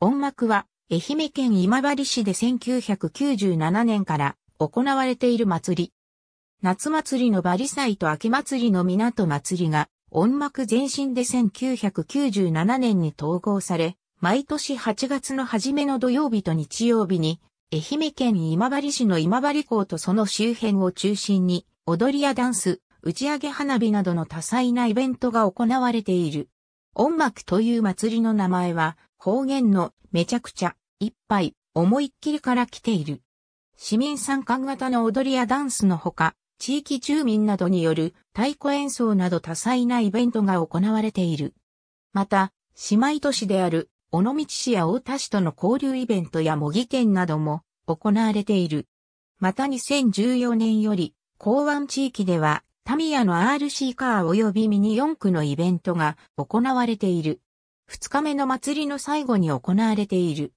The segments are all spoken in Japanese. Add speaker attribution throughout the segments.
Speaker 1: 音楽は、愛媛県今治市で1997年から行われている祭り。夏祭りのバリ祭と秋祭りの港祭りが、音楽前身で1997年に統合され、毎年8月の初めの土曜日と日曜日に、愛媛県今治市の今治港とその周辺を中心に、踊りやダンス、打ち上げ花火などの多彩なイベントが行われている。音楽という祭りの名前は、方言のめちゃくちゃ、いっぱい、思いっきりから来ている。市民参観型の踊りやダンスのほか、地域住民などによる太鼓演奏など多彩なイベントが行われている。また、姉妹都市である尾道市や大田市との交流イベントや模擬店なども行われている。また2014年より、港湾地域では、タミヤの RC カー及びミニ四駆のイベントが行われている。2日目の祭りの最後に行われている。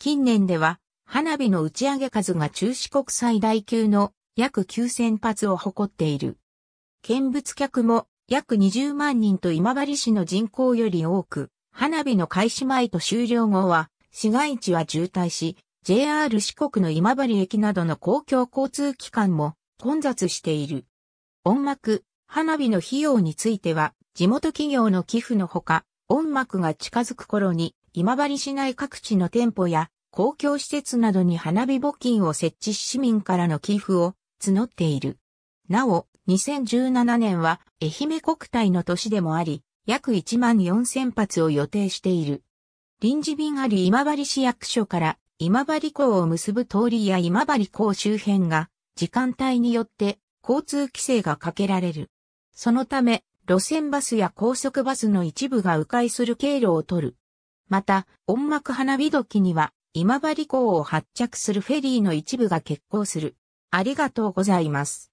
Speaker 1: 近年では、花火の打ち上げ数が中四国最大級の約9000発を誇っている。見物客も約20万人と今治市の人口より多く、花火の開始前と終了後は、市街地は渋滞し、JR 四国の今治駅などの公共交通機関も混雑している。音楽、花火の費用については、地元企業の寄付のほか、音幕が近づく頃に、今治市内各地の店舗や公共施設などに花火募金を設置し市民からの寄付を募っている。なお、2017年は愛媛国体の年でもあり、約1万4000発を予定している。臨時便あり今治市役所から今治港を結ぶ通りや今治港周辺が時間帯によって交通規制がかけられる。そのため、路線バスや高速バスの一部が迂回する経路を取る。また、音幕花火時には、今治港を発着するフェリーの一部が欠航する。ありがとうございます。